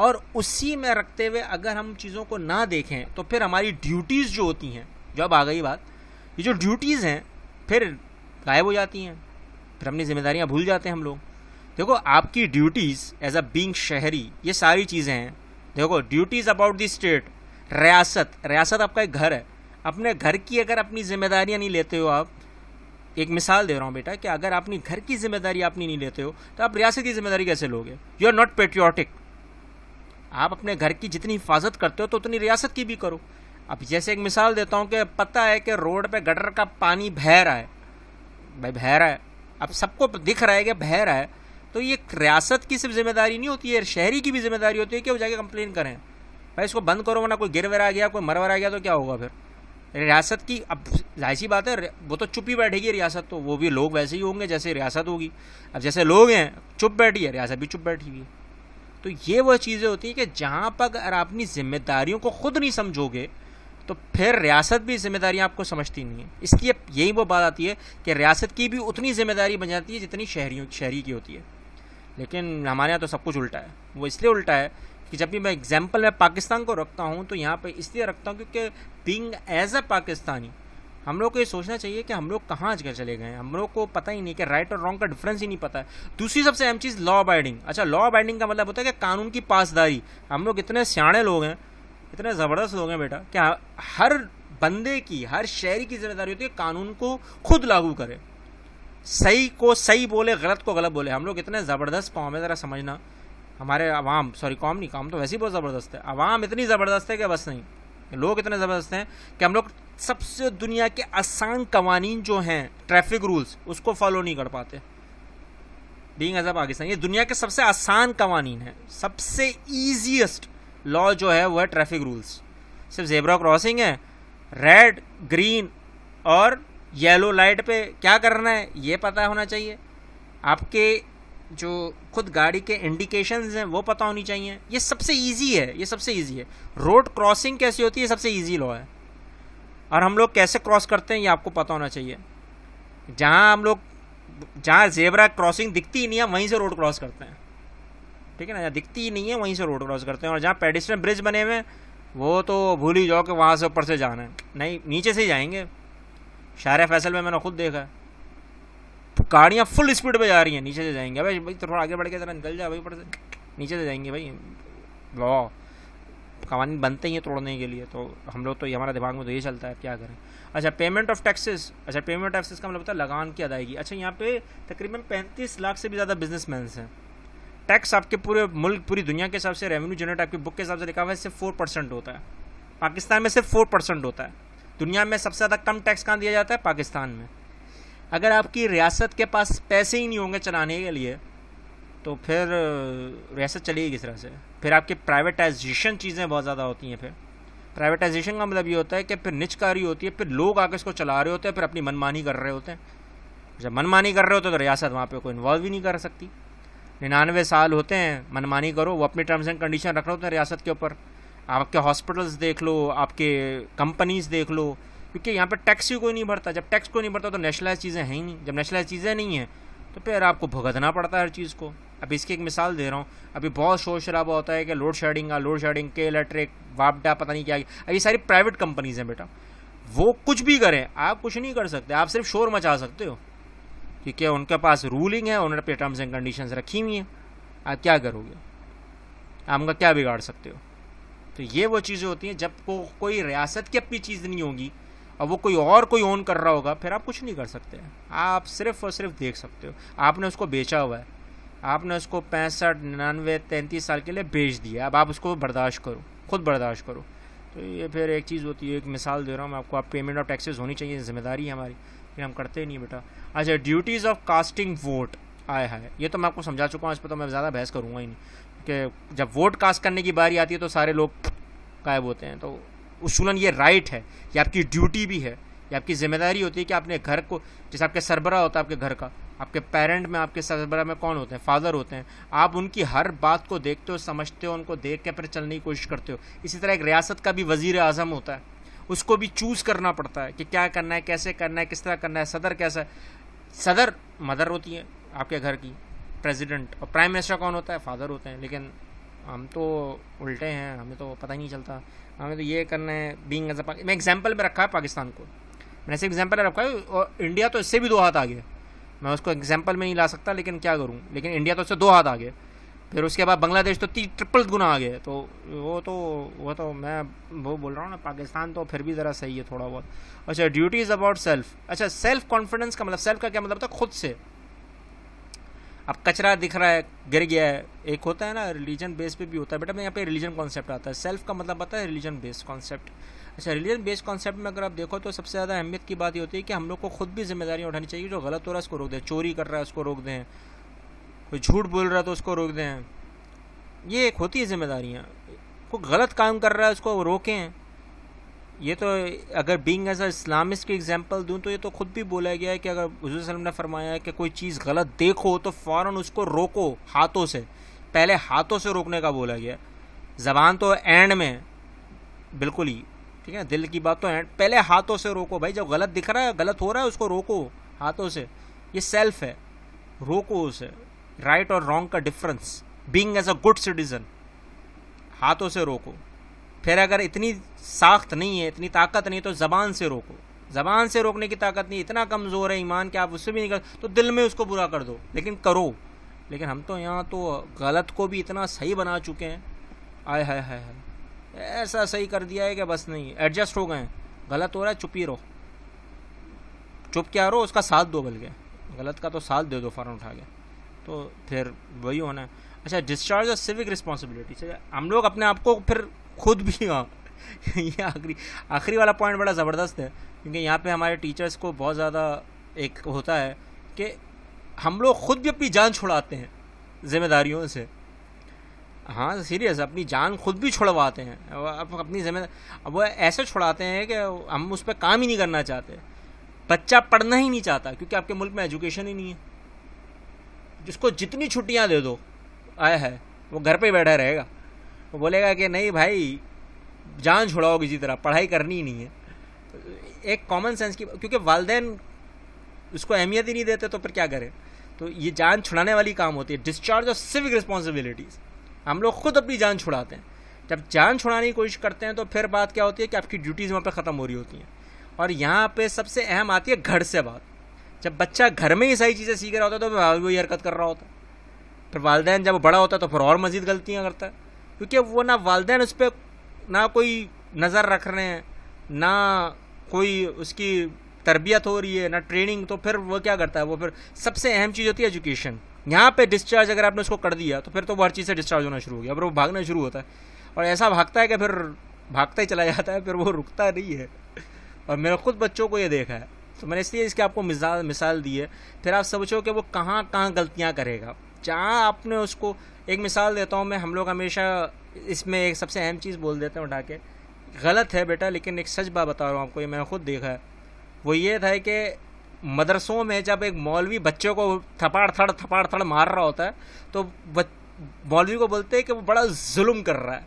और उसी में रखते हुए अगर हम चीज़ों को ना देखें तो फिर हमारी ड्यूटीज़ जो होती हैं जो अब आ गई बात ये जो ड्यूटीज़ हैं फिर गायब हो जाती हैं फिर अपनी जिम्मेदारियाँ भूल जाते हैं हम लोग देखो आपकी ड्यूटीज़ एज अ बींग शहरी ये सारी चीज़ें हैं देखो ड्यूटीज़ अबाउट दी स्टेट रियासत रियासत आपका एक घर है अपने घर की अगर अपनी जिम्मेदारियाँ नहीं लेते हो आप एक मिसाल दे रहा हूँ बेटा कि अगर अपनी घर की जिम्मेदारी आपने नहीं लेते हो तो आप रियासत की जिम्मेदारी कैसे लोगे यू आर नॉट पेट्रियाटिक आप अपने घर की जितनी हिफाजत करते हो तो उतनी रियासत की भी करो अब जैसे एक मिसाल देता हूँ कि पता है कि रोड पे गटर का पानी बह रहा है भाई बह रहा है अब सबको दिख रहा है कि बह रहा है तो ये रियासत की सिर्फ जिम्मेदारी नहीं होती है शहरी की भी जिम्मेदारी होती है कि वो जाके कंप्लेन करें भाई इसको बंद करो वरना कोई गिर वरा गया कोई मर वरा गया तो क्या होगा फिर रियासत की अब जाहिर सी बात है वो तो चुप ही बैठेगी रियासत तो वो भी लोग वैसे ही होंगे जैसे रियासत होगी अब जैसे लोग हैं चुप बैठी है रियासत भी चुप बैठी हुई है तो ये वह चीज़ें होती हैं कि जहाँ पर अगर आप अपनी जिम्मेदारियों को खुद नहीं समझोगे तो फिर रियासत भी जिम्मेदारियाँ आपको समझती नहीं है इसलिए यही वो बात आती है कि रियासत की भी उतनी जिम्मेदारी बन जाती है जितनी शहरी शहरी की होती है लेकिन हमारे यहाँ तो सब कुछ उल्टा है वो इसलिए उल्टा है कि जब भी मैं एग्जाम्पल मैं पाकिस्तान को रखता हूँ तो यहाँ पर इसलिए रखता हूँ क्योंकि बींग एज अ पाकिस्तानी हम लोग को ये सोचना चाहिए कि हम लोग कहाँ आजकल चले गए हम लोग को पता ही नहीं कि राइट और रॉन्ग का डिफरेंस ही नहीं पता है दूसरी सबसे अहम चीज़ लॉ अबाइडिंग अच्छा लॉ अबाइडिंग का मतलब होता है कि कानून की पासदारी हम लोग इतने सियाणे लोग हैं इतने ज़बरदस्त लोग हैं बेटा कि हाँ, हर बंदे की हर शहरी की जिम्मेदारी होती है कानून को खुद लागू करे सही को सही बोले गलत को गलत बोले हम लोग इतने ज़बरदस्त पाँव में ज़रा समझना हमारे आवाम सॉरी कॉम नहीं काम तो वैसे ही बहुत ज़बरदस्त है आवाम इतनी ज़बरदस्त है कि बस नहीं लोग इतने ज़बरदस्त हैं कि हम लोग सबसे दुनिया के आसान कवानीन जो हैं ट्रैफिक रूल्स उसको फॉलो नहीं कर पाते बींग एज अ पाकिस्तान ये दुनिया के सबसे आसान कवानीन है सबसे ईजीएसट लॉ जो है वो है ट्रैफिक रूल्स सिर्फ जेबरा क्रॉसिंग है रेड ग्रीन और येलो लाइट पे क्या करना है ये पता होना चाहिए आपके जो खुद गाड़ी के इंडिकेशंस हैं वो पता होनी चाहिए ये सबसे इजी है ये सबसे इजी है रोड क्रॉसिंग कैसी होती है सबसे इजी लॉ है और हम लोग कैसे क्रॉस करते हैं ये आपको पता होना चाहिए जहाँ हम लोग जहाँ जेबरा क्रॉसिंग दिखती ही नहीं है वहीं से रोड क्रॉस करते हैं ठीक है ना जहाँ दिखती ही नहीं है वहीं से रोड क्रॉस करते हैं और जहाँ पेडिस्ट्रियन ब्रिज बने हुए हैं वो तो भूल ही जाओ कि वहाँ से ऊपर से जाना है नहीं नीचे से ही जाएंगे शार फैसल में मैंने खुद देखा है गाड़ियाँ फुल स्पीड पे जा रही हैं नीचे से जाएंगे भाई भाई थोड़ा आगे बढ़ के ज़रा निकल जाए भाई ऊपर से नीचे से जाएंगे भाई वाह कवानी बनते ही हैं तोड़ने के लिए तो हम लोग तो हमारा दिमाग में तो ये चलता है क्या करें अच्छा पेमेंट ऑफ टैक्सेस अच्छा पेमेंट ऑफ टैक्सेस का मतलब होता है लगान की अदायगी अच्छा यहाँ पे तकरीबन पैंतीस लाख से भी ज़्यादा बिजनेसमैन हैं टैक्स आपके पूरे मुल्क पूरी दुनिया के हिसाब से रेवेन्यू जनरेट आपकी बुक के हिसाब से लिखा हुआ है सिर्फ फोर परसेंट होता है पाकिस्तान में सिर्फ फोर परसेंट होता है दुनिया में सबसे ज़्यादा कम टैक्स कहाँ दिया जाता है पाकिस्तान में अगर आपकी रियासत के पास पैसे ही नहीं होंगे चलाने के लिए तो फिर रियासत चलेगी किस तरह से फिर आपके प्राइवेटाइजेशन चीज़ें बहुत ज़्यादा होती हैं फिर प्राइवेटाइजेशन का मतलब ये होता है कि फिर निचकारी होती है फिर लोग आकर इसको चला रहे होते हैं फिर अपनी मनमानी कर रहे होते हैं जब मनमानी कर रहे होते तो रियासत वहाँ पर कोई इन्वॉल्व ही नहीं कर सकती निन्यानवे साल होते हैं मनमानी करो वो अपने टर्म्स एंड कंडीशन रख रहे होते हैं रियासत के ऊपर आपके हॉस्पिटल्स देख लो आपके कंपनीज देख लो क्योंकि यहाँ पर टैक्स ही कोई नहीं भरता जब टैक्स कोई नहीं भरता तो नेशनलाइज चीज़ें हैं ही नहीं जब नेशनलाइज चीज़ें नहीं हैं तो फिर आपको भुगतना पड़ता है हर चीज़ को अब इसकी एक मिसाल दे रहा हूँ अभी बहुत शोर शराबा होता है कि लोड शेडिंग का लोड शेडिंग के इलेक्ट्रिक वापडा पता नहीं क्या अभी ये सारी प्राइवेट कंपनीज हैं बेटा वो कुछ भी करें आप कुछ नहीं कर सकते आप सिर्फ शोर मचा सकते हो क्योंकि उनके पास रूलिंग है उन्होंने अपने टर्म्स एंड कंडीशंस रखी हुई हैं आप क्या करोगे आप उनका क्या बिगाड़ सकते हो तो ये वो चीज़ें होती हैं जब को कोई रियासत की अपनी चीज़ नहीं होगी और वो कोई और कोई ओन कर रहा होगा फिर आप कुछ नहीं कर सकते आप सिर्फ और सिर्फ देख सकते हो आपने उसको बेचा हुआ है आपने उसको पैंसठ निन्यानवे तैंतीस साल के लिए बेच दिया अब आप उसको बर्दाश्त करो खुद बर्दाश्त करो तो ये फिर एक चीज़ होती है एक मिसाल दे रहा हूँ मैं आपको आप पेमेंट ऑफ टैक्सेस होनी चाहिए जिम्मेदारी है हमारी ये हम करते ही नहीं बेटा अच्छा ड्यूटीज़ ऑफ कास्टिंग वोट आए हाय ये तो मैं आपको समझा चुका हूँ इस पर तो मैं ज़्यादा बहस करूँगा ही नहीं कि जब वोट कास्ट करने की बारी आती है तो सारे लोग गायब होते हैं तो उसूलन ये राइट है ये आपकी ड्यूटी भी है ये आपकी जिम्मेदारी होती है कि आपने घर को जैसे आपके सरबरा होता है आपके घर का आपके पेरेंट में आपके सरबरा में कौन होते हैं फादर होते हैं आप उनकी हर बात को देखते हो समझते हो उनको देख के फिर चलने की कोशिश करते हो इसी तरह एक रियासत का भी वजीर आज़म होता है उसको भी चूज़ करना पड़ता है कि क्या करना है कैसे करना है किस तरह करना है सदर कैसा है सदर मदर होती है आपके घर की प्रेसिडेंट और प्राइम मिनिस्टर कौन होता है फादर होते हैं लेकिन हम तो उल्टे हैं हमें तो पता ही नहीं चलता हमें तो ये करना है बींग एज मैं एग्जाम्पल में रखा है पाकिस्तान को मैंने ऐसे एग्जाम्पल रखा है और इंडिया तो इससे भी दो हाथ आगे मैं उसको एग्जाम्पल में नहीं ला सकता लेकिन क्या करूँ लेकिन इंडिया तो उससे दो हाथ आगे फिर उसके बाद बांग्लादेश तो तीन ट्रिपल गुना आ गए तो वो तो वो तो मैं वो बोल रहा हूँ ना पाकिस्तान तो फिर भी ज़रा सही है थोड़ा बहुत अच्छा ड्यूटी इज़ अबाउट सेल्फ अच्छा सेल्फ कॉन्फिडेंस का मतलब सेल्फ का क्या मतलब था खुद से अब कचरा दिख रहा है गिर गया है एक होता है ना रिलीजन बेस पे भी होता है बेटा मैं यहाँ पे रिलीजन कॉन्सेप्ट आता है सेल्फ का मतलब पता है रिलीजन बेस्ड कॉन्सेप्ट अच्छा रिलीजन बेस्ड कॉन्सेप्ट में अगर आप देखो तो सबसे ज़्यादा अहमियत की बात ये होती है कि हम लोग को खुद भी जिम्मेदारियाँ उठानी चाहिए जो गलत हो रहा है उसको रोक दें चोरी कर रहा है उसको रोक दें कोई झूठ बोल रहा है तो उसको रोक दें ये एक होती है जिम्मेदारियाँ कोई गलत काम कर रहा है उसको रोकें ये तो अगर बींग एज अ इस्लामिस्ट की एग्जाम्पल दूँ तो ये तो खुद भी बोला गया है कि अगर हजूर वसलम ने फरमाया है कि कोई चीज़ गलत देखो तो फ़ौर उसको रोको हाथों से पहले हाथों से रोकने का बोला गया ज़बान तो एंड में बिल्कुल ही ठीक है दिल की बात तो एंड पहले हाथों से रोको भाई जब गलत दिख रहा है गलत हो रहा है उसको रोको हाथों से ये सेल्फ है रोको उसे राइट और रॉन्ग का difference being as a good citizen हाथों से रोको फिर अगर इतनी साख्त नहीं है इतनी ताकत नहीं है तो ज़बान से रोको ज़बान से रोकने की ताकत नहीं इतना कमज़ोर है ईमान कि आप उससे भी नहीं कर तो दिल में उसको बुरा कर दो लेकिन करो लेकिन हम तो यहाँ तो गलत को भी इतना सही बना चुके हैं आय हाय हाय हाय ऐसा सही कर दिया है कि बस नहीं एडजस्ट हो गए हैं गलत हो रहा है चुप ही रहो चुप क्या रहो उसका साथ दो बल्कि गलत का तो साथ दे दो फ़ौर उठा के तो फिर वही होना है अच्छा डिस्चार्ज और सिविक रिस्पॉन्सिबिलिटी हम लोग अपने आप को फिर खुद भी हाँ ये आखिरी आखिरी वाला पॉइंट बड़ा ज़बरदस्त है क्योंकि यहाँ पे हमारे टीचर्स को बहुत ज़्यादा एक होता है कि हम लोग खुद भी अपनी जान छुड़ाते हैं जिम्मेदारियों से हाँ सीरियस अपनी जान खुद भी छुड़वाते हैं अब अपनी जिम्मेदार वो ऐसे छुड़ाते हैं कि हम उस पर काम ही नहीं करना चाहते बच्चा पढ़ना ही नहीं चाहता क्योंकि आपके मुल्क में एजुकेशन ही नहीं है जिसको जितनी छुट्टियाँ दे दो आया है वो घर ही बैठा रहेगा वो बोलेगा कि नहीं भाई जान छुड़ाओ किसी तरह पढ़ाई करनी ही नहीं है एक कॉमन सेंस की क्योंकि वालदेन उसको अहमियत ही नहीं देते तो फिर क्या करें तो ये जान छुड़ाने वाली काम होती है डिस्चार्ज ऑफ सिविक रिस्पॉन्सिबिलिटीज़ हम लोग खुद अपनी जान छुड़ाते हैं जब जान छुड़ाने की कोशिश करते हैं तो फिर बात क्या होती है कि आपकी ड्यूटीज़ वहाँ पर ख़त्म हो रही होती हैं और यहाँ पे सबसे अहम आती है घर से बात जब बच्चा घर में ही सही चीज़ें सीख रहा होता है तो वही हरकत कर रहा होता है फिर वालदेन जब बड़ा होता है तो फिर और मज़ीद गलतियाँ करता है क्योंकि वो ना वालदेन उस पर ना कोई नज़र रख रहे हैं ना कोई उसकी तरबियत हो रही है ना ट्रेनिंग तो फिर वो क्या करता है वो फिर सबसे अहम चीज़ होती है एजुकेशन यहाँ पे डिस्चार्ज अगर आपने उसको कर दिया तो फिर तो वो हर चीज़ से डिस्चार्ज होना शुरू हो गया फिर वो भागना शुरू होता है और ऐसा भागता है कि फिर भागता ही चला जाता है फिर वो रुकता नहीं है और मैंने खुद बच्चों को ये देखा है तो मैंने इसलिए इसके आपको मिसाल मिसाल दी है फिर आप समझो कि वो कहाँ कहाँ गलतियाँ करेगा जहाँ आपने उसको एक मिसाल देता हूँ मैं हम लोग हमेशा इसमें एक सबसे अहम चीज़ बोल देते हैं उठा के गलत है बेटा लेकिन एक सच बात बता रहा हूँ आपको ये मैंने खुद देखा है वो ये था कि मदरसों में जब एक मौलवी बच्चों को थपाड़ थड़ थपाड़ थड़ मार रहा होता है तो मौलवी को बोलते हैं कि वो बड़ा जुल्म कर रहा है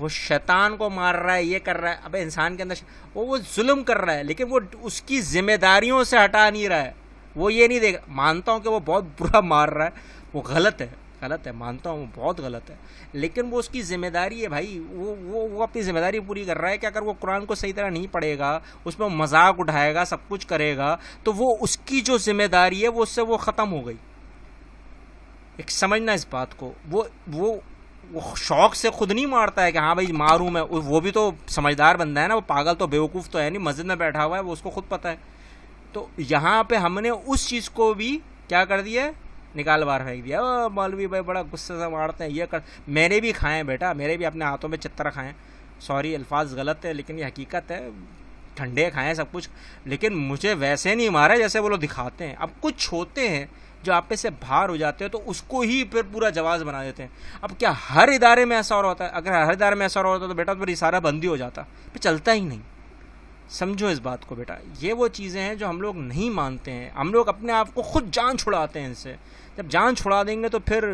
वो शैतान को मार रहा है ये कर रहा है अब इंसान के अंदर वो वो जुल्म कर रहा है लेकिन वो उसकी जिम्मेदारियों से हटा नहीं रहा है वो ये नहीं देख मानता हूँ कि वो बहुत बुरा मार रहा है वो गलत है गलत है मानता हूँ बहुत गलत है लेकिन वो उसकी ज़िम्मेदारी है भाई वो वो वो अपनी ज़िम्मेदारी पूरी कर रहा है कि अगर वो कुरान को सही तरह नहीं पढ़ेगा उसमें मजाक उठाएगा सब कुछ करेगा तो वो उसकी जो जिम्मेदारी है वो उससे वो ख़त्म हो गई एक समझना इस बात को वो वो वो शौक से खुद नहीं मारता है कि हाँ भाई मारूँ मैं वो भी तो समझदार बंदा है ना वो पागल तो बेवकूफ़ तो है नहीं मस्जिद में बैठा हुआ है वो उसको खुद पता है तो यहाँ पे हमने उस चीज़ को भी क्या कर दिया निकाल बाहर फेंक दिया ओ मौलवी भाई बड़ा गुस्से से मारते हैं ये कर मैंने भी खाए बेटा मेरे भी अपने हाथों में चित्र खाएं सॉरी अल्फाज गलत है लेकिन ये हकीकत है ठंडे खाएँ सब कुछ लेकिन मुझे वैसे नहीं मारा जैसे वो लोग दिखाते हैं अब कुछ होते हैं जो आप से बाहर हो जाते हैं तो उसको ही फिर पूरा जवाब बना देते हैं अब क्या हर इदारे में ऐसा और होता है अगर हर इदारे में ऐसा और होता तो बेटा तो फिर इशारा बंदी हो जाता फिर चलता ही नहीं समझो इस बात को बेटा ये वो चीज़ें हैं जो हम लोग नहीं मानते हैं हम लोग अपने आप को खुद जान छुड़ाते हैं इनसे जब जान छुड़ा देंगे तो फिर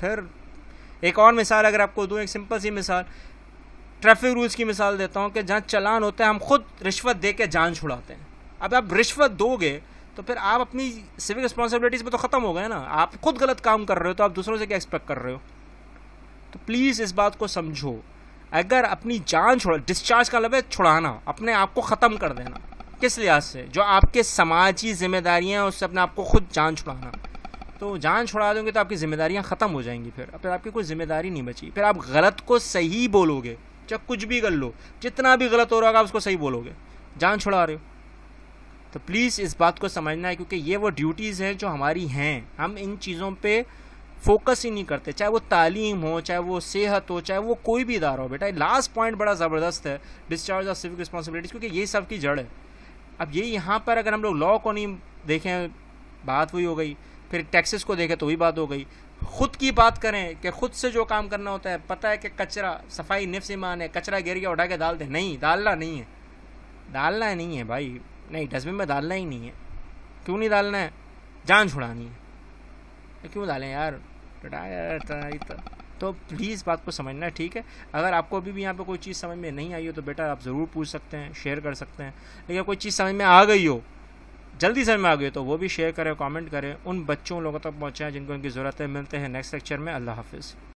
फिर एक और मिसाल अगर आपको दूँ एक सिंपल सी मिसाल ट्रैफिक रूल्स की मिसाल देता हूँ कि जहाँ चलान होता है हम खुद रिश्वत दे के जान छुड़ाते हैं अब आप रिश्वत दोगे तो फिर आप अपनी सिविक रिस्पॉन्सिबिलिटीज़ पर तो ख़त्म हो गए ना आप खुद गलत काम कर रहे हो तो आप दूसरों से क्या एक्सपेक्ट कर रहे हो तो प्लीज़ इस बात को समझो अगर अपनी जान छोड़ डिस्चार्ज का लगे छुड़ाना अपने आप को ख़त्म कर देना किस लिहाज से जो आपके समाजी जिम्मेदारियाँ हैं उससे अपने आप को खुद जान छुड़ाना तो जान छुड़ा दोगे तो आपकी ज़िम्मेदारियाँ ख़त्म हो जाएंगी फिर फिर आपकी कोई ज़िम्मेदारी नहीं बची फिर आप गलत को सही बोलोगे चाहे कुछ भी कर लो जितना भी गलत हो रहा होगा उसको सही बोलोगे जान छुड़ा रहे हो तो प्लीज़ इस बात को समझना है क्योंकि ये वो ड्यूटीज़ हैं जो हमारी हैं हम इन चीज़ों पर फोकस ही नहीं करते चाहे वो तालीम हो चाहे वो सेहत हो चाहे वो कोई भी इदारा हो बेटा लास्ट पॉइंट बड़ा ज़बरदस्त है डिस्चार्ज ऑफ सिविक रिस्पॉन्सिबिलिटीज क्योंकि ये सब की जड़ है अब ये यहाँ पर अगर हम लोग लॉ को नहीं देखें बात वही हो गई फिर टैक्सेस को देखें तो वही बात हो गई खुद की बात करें कि खुद से जो काम करना होता है पता है कि कचरा सफाई निफ्स ईमान है कचरा गिर गया उठा के डाल दे नहीं डालना नहीं है डालना नहीं है भाई नहीं डस्टबिन में डालना ही नहीं है क्यों नहीं डालना है जान छुड़ानी है तो क्यों डालें यार पकड़ाया था तो प्लीज़ बात को समझना ठीक है अगर आपको अभी भी यहाँ पे कोई चीज़ समझ में नहीं आई हो तो बेटा आप ज़रूर पूछ सकते हैं शेयर कर सकते हैं लेकिन कोई चीज़ समझ में आ गई हो जल्दी समझ में आ गई हो तो वो भी शेयर करें कमेंट करें उन बच्चों लोगों तक पहुँचाएँ जिनको इनकी ज़रूरत है मिलते हैं नेक्स्ट लेक्चर में अल्लाह हाफिज़